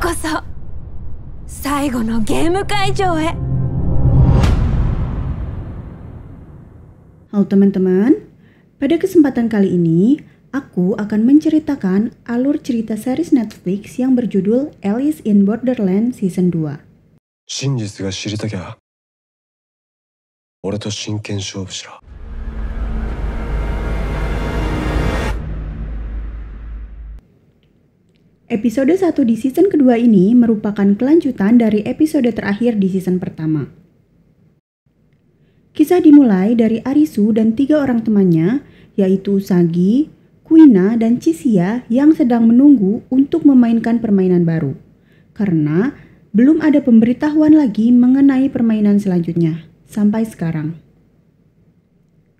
こそ最後のゲーム会場へ Halo teman-teman, pada kesempatan kali ini aku akan menceritakan alur cerita series Netflix yang berjudul Alice in Borderland Season 2. shiro. Episode 1 di season kedua ini merupakan kelanjutan dari episode terakhir di season pertama. Kisah dimulai dari Arisu dan tiga orang temannya, yaitu Sagi, Kuina, dan Cisia yang sedang menunggu untuk memainkan permainan baru. Karena belum ada pemberitahuan lagi mengenai permainan selanjutnya sampai sekarang.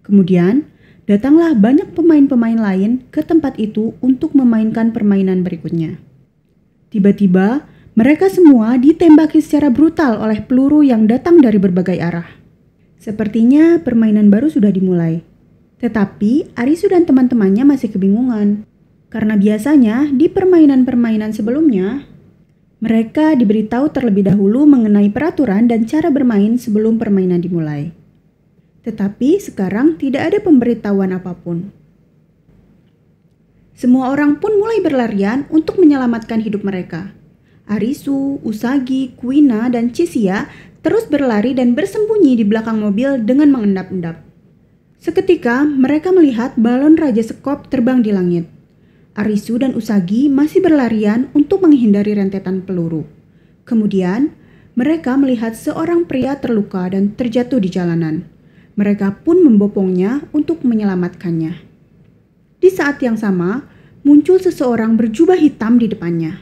Kemudian, datanglah banyak pemain-pemain lain ke tempat itu untuk memainkan permainan berikutnya. Tiba-tiba, mereka semua ditembaki secara brutal oleh peluru yang datang dari berbagai arah. Sepertinya permainan baru sudah dimulai. Tetapi Arisu dan teman-temannya masih kebingungan. Karena biasanya di permainan-permainan sebelumnya, mereka diberitahu terlebih dahulu mengenai peraturan dan cara bermain sebelum permainan dimulai. Tetapi sekarang tidak ada pemberitahuan apapun. Semua orang pun mulai berlarian untuk menyelamatkan hidup mereka. Arisu, Usagi, Kuina, dan Cisia terus berlari dan bersembunyi di belakang mobil dengan mengendap-endap. Seketika, mereka melihat balon Raja Sekop terbang di langit. Arisu dan Usagi masih berlarian untuk menghindari rentetan peluru. Kemudian, mereka melihat seorang pria terluka dan terjatuh di jalanan. Mereka pun membopongnya untuk menyelamatkannya. Di saat yang sama, muncul seseorang berjubah hitam di depannya.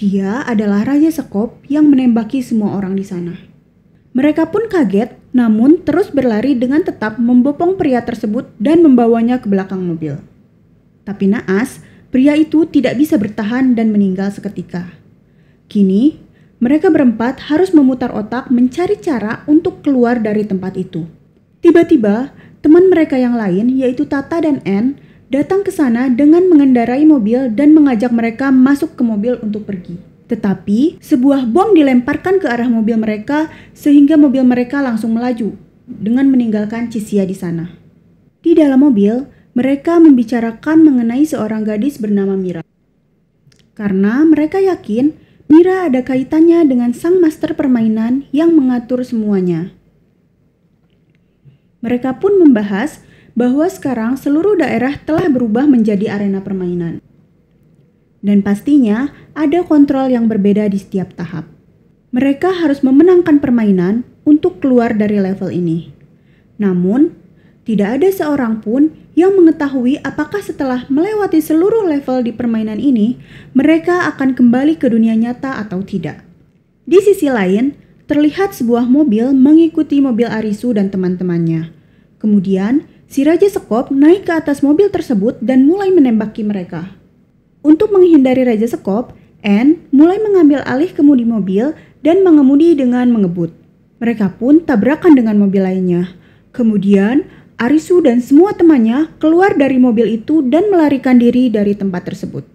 Dia adalah Raja Sekop yang menembaki semua orang di sana. Mereka pun kaget, namun terus berlari dengan tetap membopong pria tersebut dan membawanya ke belakang mobil. Tapi naas, pria itu tidak bisa bertahan dan meninggal seketika. Kini, mereka berempat harus memutar otak mencari cara untuk keluar dari tempat itu. Tiba-tiba, teman mereka yang lain, yaitu Tata dan Anne, datang ke sana dengan mengendarai mobil dan mengajak mereka masuk ke mobil untuk pergi. Tetapi, sebuah bom dilemparkan ke arah mobil mereka sehingga mobil mereka langsung melaju dengan meninggalkan Cisia di sana. Di dalam mobil, mereka membicarakan mengenai seorang gadis bernama Mira. Karena mereka yakin Mira ada kaitannya dengan sang master permainan yang mengatur semuanya. Mereka pun membahas bahwa sekarang seluruh daerah telah berubah menjadi arena permainan. Dan pastinya ada kontrol yang berbeda di setiap tahap. Mereka harus memenangkan permainan untuk keluar dari level ini. Namun, tidak ada seorang pun yang mengetahui apakah setelah melewati seluruh level di permainan ini, mereka akan kembali ke dunia nyata atau tidak. Di sisi lain, terlihat sebuah mobil mengikuti mobil Arisu dan teman-temannya. Kemudian, si Raja Sekop naik ke atas mobil tersebut dan mulai menembaki mereka. Untuk menghindari Raja Sekop, Anne mulai mengambil alih kemudi mobil dan mengemudi dengan mengebut. Mereka pun tabrakan dengan mobil lainnya. Kemudian, Arisu dan semua temannya keluar dari mobil itu dan melarikan diri dari tempat tersebut.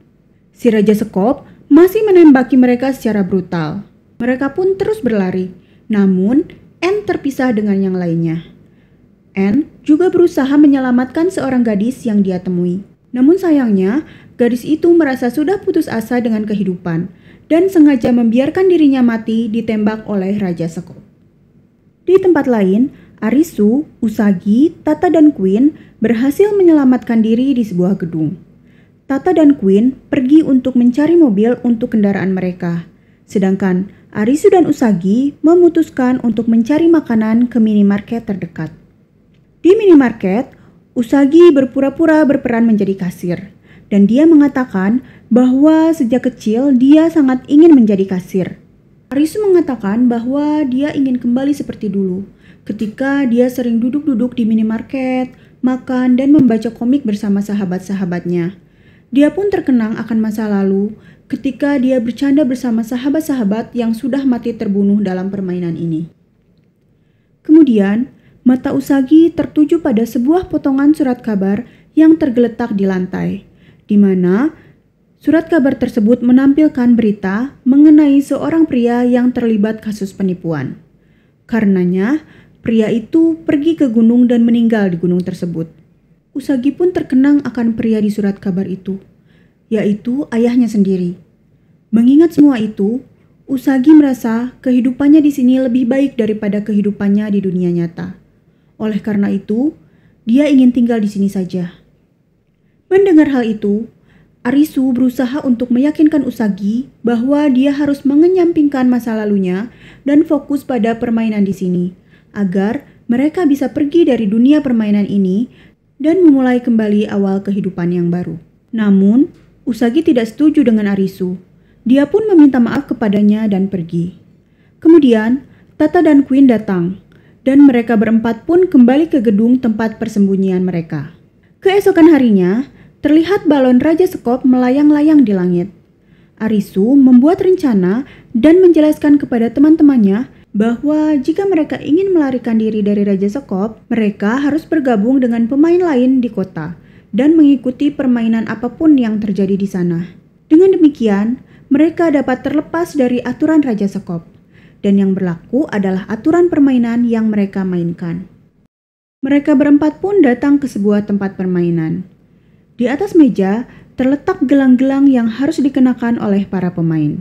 Si Raja Sekop masih menembaki mereka secara brutal. Mereka pun terus berlari, namun Anne terpisah dengan yang lainnya. Anne juga berusaha menyelamatkan seorang gadis yang dia temui. Namun sayangnya, gadis itu merasa sudah putus asa dengan kehidupan dan sengaja membiarkan dirinya mati ditembak oleh Raja Sekop. Di tempat lain, Arisu, Usagi, Tata, dan Queen berhasil menyelamatkan diri di sebuah gedung. Tata dan Queen pergi untuk mencari mobil untuk kendaraan mereka, sedangkan Arisu dan Usagi memutuskan untuk mencari makanan ke minimarket terdekat. Di minimarket, Usagi berpura-pura berperan menjadi kasir, dan dia mengatakan bahwa sejak kecil dia sangat ingin menjadi kasir. Arisu mengatakan bahwa dia ingin kembali seperti dulu, ketika dia sering duduk-duduk di minimarket, makan, dan membaca komik bersama sahabat-sahabatnya. Dia pun terkenang akan masa lalu ketika dia bercanda bersama sahabat-sahabat yang sudah mati terbunuh dalam permainan ini. Kemudian, mata Usagi tertuju pada sebuah potongan surat kabar yang tergeletak di lantai, di mana surat kabar tersebut menampilkan berita mengenai seorang pria yang terlibat kasus penipuan. Karenanya, pria itu pergi ke gunung dan meninggal di gunung tersebut. Usagi pun terkenang akan pria di surat kabar itu, yaitu ayahnya sendiri Mengingat semua itu, Usagi merasa kehidupannya di sini lebih baik daripada kehidupannya di dunia nyata. Oleh karena itu, dia ingin tinggal di sini saja. Mendengar hal itu, Arisu berusaha untuk meyakinkan Usagi bahwa dia harus mengenyampingkan masa lalunya dan fokus pada permainan di sini, agar mereka bisa pergi dari dunia permainan ini dan memulai kembali awal kehidupan yang baru. Namun, Usagi tidak setuju dengan Arisu dia pun meminta maaf kepadanya dan pergi. Kemudian, Tata dan Queen datang, dan mereka berempat pun kembali ke gedung tempat persembunyian mereka. Keesokan harinya, terlihat balon Raja Sekop melayang-layang di langit. Arisu membuat rencana dan menjelaskan kepada teman-temannya bahwa jika mereka ingin melarikan diri dari Raja Sekop, mereka harus bergabung dengan pemain lain di kota dan mengikuti permainan apapun yang terjadi di sana. Dengan demikian, mereka dapat terlepas dari aturan Raja Sekop, dan yang berlaku adalah aturan permainan yang mereka mainkan. Mereka berempat pun datang ke sebuah tempat permainan. Di atas meja terletak gelang-gelang yang harus dikenakan oleh para pemain.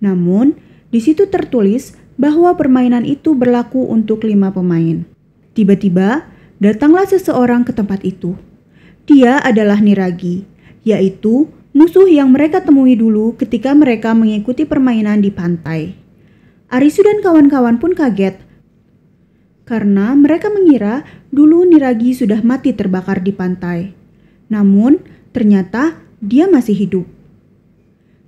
Namun, di situ tertulis bahwa permainan itu berlaku untuk lima pemain. Tiba-tiba, datanglah seseorang ke tempat itu. Dia adalah Niragi, yaitu musuh yang mereka temui dulu ketika mereka mengikuti permainan di pantai. Arisu dan kawan-kawan pun kaget karena mereka mengira dulu Niragi sudah mati terbakar di pantai. Namun, ternyata dia masih hidup.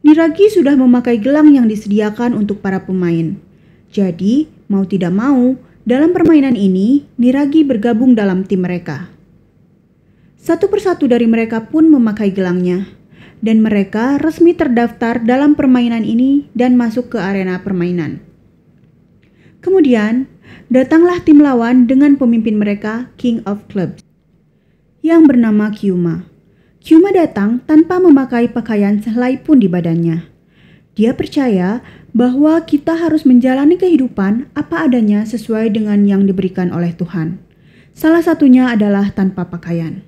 Niragi sudah memakai gelang yang disediakan untuk para pemain. Jadi, mau tidak mau, dalam permainan ini Niragi bergabung dalam tim mereka. Satu persatu dari mereka pun memakai gelangnya dan mereka resmi terdaftar dalam permainan ini dan masuk ke arena permainan. Kemudian, datanglah tim lawan dengan pemimpin mereka, King of Clubs, yang bernama Kyuma. Kyuma datang tanpa memakai pakaian sehelai pun di badannya. Dia percaya bahwa kita harus menjalani kehidupan apa adanya sesuai dengan yang diberikan oleh Tuhan. Salah satunya adalah tanpa pakaian.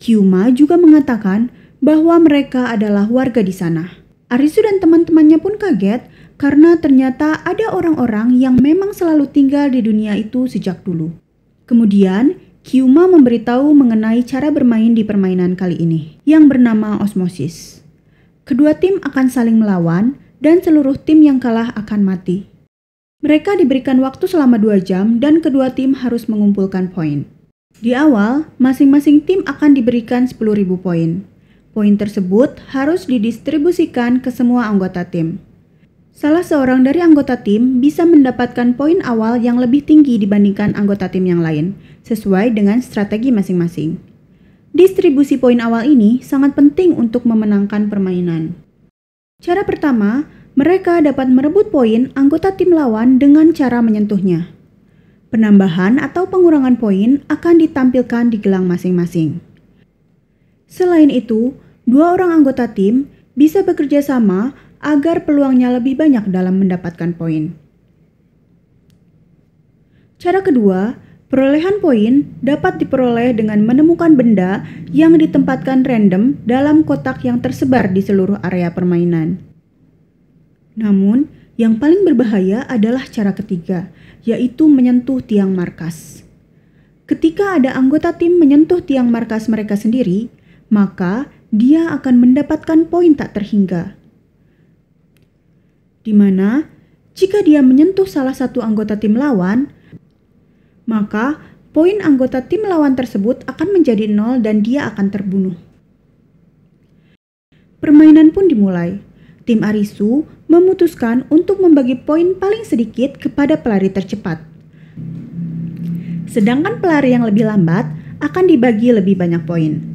Kyuma juga mengatakan bahwa mereka adalah warga di sana. Arisu dan teman-temannya pun kaget karena ternyata ada orang-orang yang memang selalu tinggal di dunia itu sejak dulu. Kemudian, Kyuma memberitahu mengenai cara bermain di permainan kali ini, yang bernama osmosis. Kedua tim akan saling melawan, dan seluruh tim yang kalah akan mati. Mereka diberikan waktu selama dua jam dan kedua tim harus mengumpulkan poin. Di awal, masing-masing tim akan diberikan 10.000 poin. Poin tersebut harus didistribusikan ke semua anggota tim. Salah seorang dari anggota tim bisa mendapatkan poin awal yang lebih tinggi dibandingkan anggota tim yang lain, sesuai dengan strategi masing-masing. Distribusi poin awal ini sangat penting untuk memenangkan permainan. Cara pertama, mereka dapat merebut poin anggota tim lawan dengan cara menyentuhnya. Penambahan atau pengurangan poin akan ditampilkan di gelang masing-masing. Selain itu, dua orang anggota tim bisa bekerja sama agar peluangnya lebih banyak dalam mendapatkan poin. Cara kedua, perolehan poin dapat diperoleh dengan menemukan benda yang ditempatkan random dalam kotak yang tersebar di seluruh area permainan. Namun, yang paling berbahaya adalah cara ketiga, yaitu menyentuh tiang markas. Ketika ada anggota tim menyentuh tiang markas mereka sendiri, maka dia akan mendapatkan poin tak terhingga. Di mana jika dia menyentuh salah satu anggota tim lawan, maka poin anggota tim lawan tersebut akan menjadi nol dan dia akan terbunuh. Permainan pun dimulai. Tim Arisu memutuskan untuk membagi poin paling sedikit kepada pelari tercepat. Sedangkan pelari yang lebih lambat akan dibagi lebih banyak poin.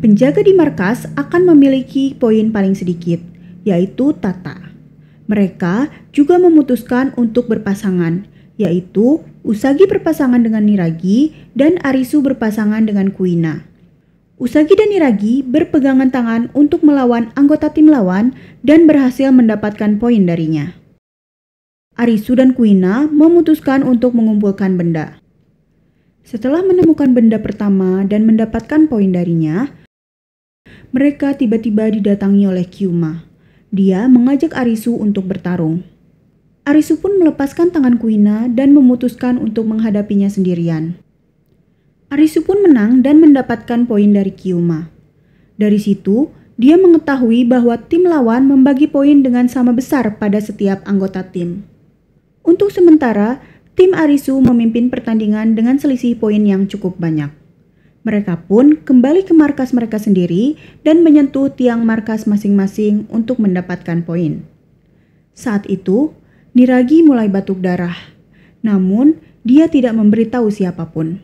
Penjaga di markas akan memiliki poin paling sedikit, yaitu Tata. Mereka juga memutuskan untuk berpasangan, yaitu Usagi berpasangan dengan Niragi dan Arisu berpasangan dengan Kuina. Usagi dan Niragi berpegangan tangan untuk melawan anggota tim lawan dan berhasil mendapatkan poin darinya. Arisu dan Kuina memutuskan untuk mengumpulkan benda. Setelah menemukan benda pertama dan mendapatkan poin darinya, mereka tiba-tiba didatangi oleh Kyuma. Dia mengajak Arisu untuk bertarung. Arisu pun melepaskan tangan Kuina dan memutuskan untuk menghadapinya sendirian. Arisu pun menang dan mendapatkan poin dari Kyuma. Dari situ, dia mengetahui bahwa tim lawan membagi poin dengan sama besar pada setiap anggota tim. Untuk sementara, tim Arisu memimpin pertandingan dengan selisih poin yang cukup banyak. Mereka pun kembali ke markas mereka sendiri dan menyentuh tiang markas masing-masing untuk mendapatkan poin. Saat itu, Niragi mulai batuk darah, namun dia tidak memberitahu siapapun.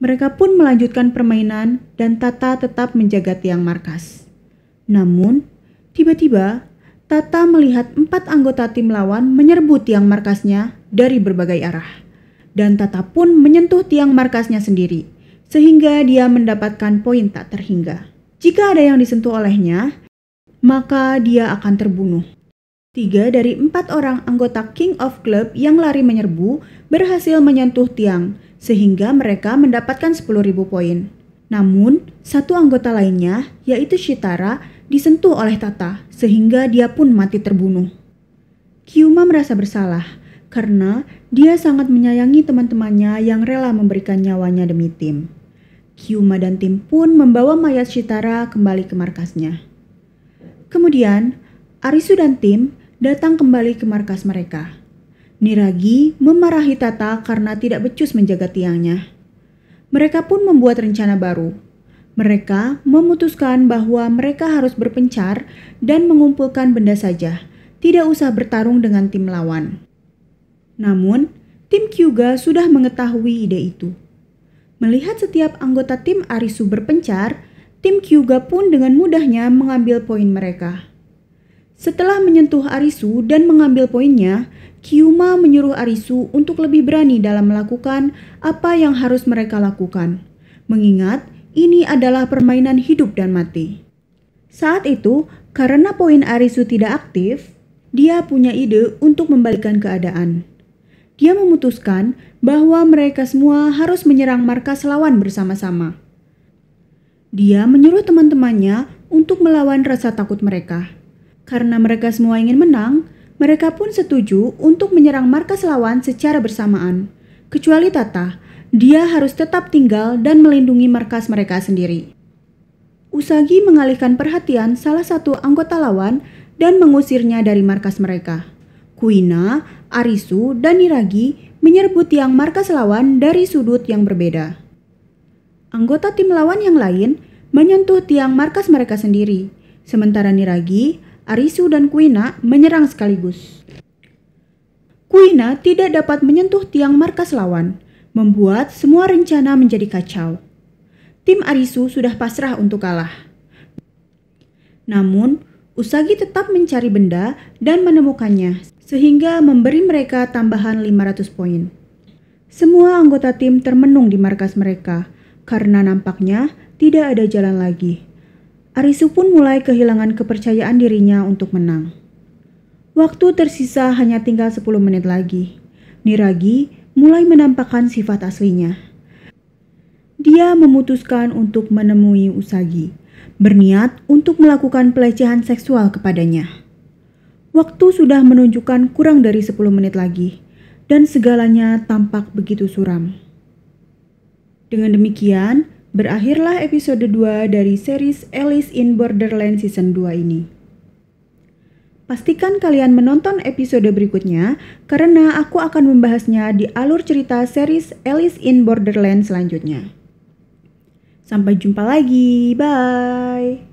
Mereka pun melanjutkan permainan dan Tata tetap menjaga tiang markas. Namun, tiba-tiba Tata melihat empat anggota tim lawan menyerbu tiang markasnya dari berbagai arah. Dan Tata pun menyentuh tiang markasnya sendiri sehingga dia mendapatkan poin tak terhingga. Jika ada yang disentuh olehnya, maka dia akan terbunuh. Tiga dari empat orang anggota King of Club yang lari menyerbu berhasil menyentuh tiang, sehingga mereka mendapatkan 10.000 poin. Namun, satu anggota lainnya, yaitu Shitara, disentuh oleh Tata, sehingga dia pun mati terbunuh. Kyuma merasa bersalah, karena dia sangat menyayangi teman-temannya yang rela memberikan nyawanya demi tim. Kiuma dan tim pun membawa mayat Shitara kembali ke markasnya. Kemudian, Arisu dan tim datang kembali ke markas mereka. Niragi memarahi Tata karena tidak becus menjaga tiangnya. Mereka pun membuat rencana baru. Mereka memutuskan bahwa mereka harus berpencar dan mengumpulkan benda saja, tidak usah bertarung dengan tim lawan. Namun, tim Kyuga sudah mengetahui ide itu. Melihat setiap anggota tim Arisu berpencar, tim Kyuga pun dengan mudahnya mengambil poin mereka. Setelah menyentuh Arisu dan mengambil poinnya, Kyuma menyuruh Arisu untuk lebih berani dalam melakukan apa yang harus mereka lakukan. Mengingat ini adalah permainan hidup dan mati. Saat itu, karena poin Arisu tidak aktif, dia punya ide untuk membalikkan keadaan dia memutuskan bahwa mereka semua harus menyerang markas lawan bersama-sama. Dia menyuruh teman-temannya untuk melawan rasa takut mereka. Karena mereka semua ingin menang, mereka pun setuju untuk menyerang markas lawan secara bersamaan. Kecuali Tata, dia harus tetap tinggal dan melindungi markas mereka sendiri. Usagi mengalihkan perhatian salah satu anggota lawan dan mengusirnya dari markas mereka. Kuina, Arisu, dan Niragi menyerbu tiang markas lawan dari sudut yang berbeda. Anggota tim lawan yang lain menyentuh tiang markas mereka sendiri, sementara Niragi, Arisu, dan Kuina menyerang sekaligus. Kuina tidak dapat menyentuh tiang markas lawan, membuat semua rencana menjadi kacau. Tim Arisu sudah pasrah untuk kalah. Namun, Usagi tetap mencari benda dan menemukannya sehingga memberi mereka tambahan 500 poin. Semua anggota tim termenung di markas mereka karena nampaknya tidak ada jalan lagi. Arisu pun mulai kehilangan kepercayaan dirinya untuk menang. Waktu tersisa hanya tinggal 10 menit lagi. Niragi mulai menampakkan sifat aslinya. Dia memutuskan untuk menemui Usagi berniat untuk melakukan pelecehan seksual kepadanya. Waktu sudah menunjukkan kurang dari 10 menit lagi, dan segalanya tampak begitu suram. Dengan demikian, berakhirlah episode 2 dari series Alice in Borderland Season 2 ini. Pastikan kalian menonton episode berikutnya karena aku akan membahasnya di alur cerita series Alice in Borderland selanjutnya. Sampai jumpa lagi, bye!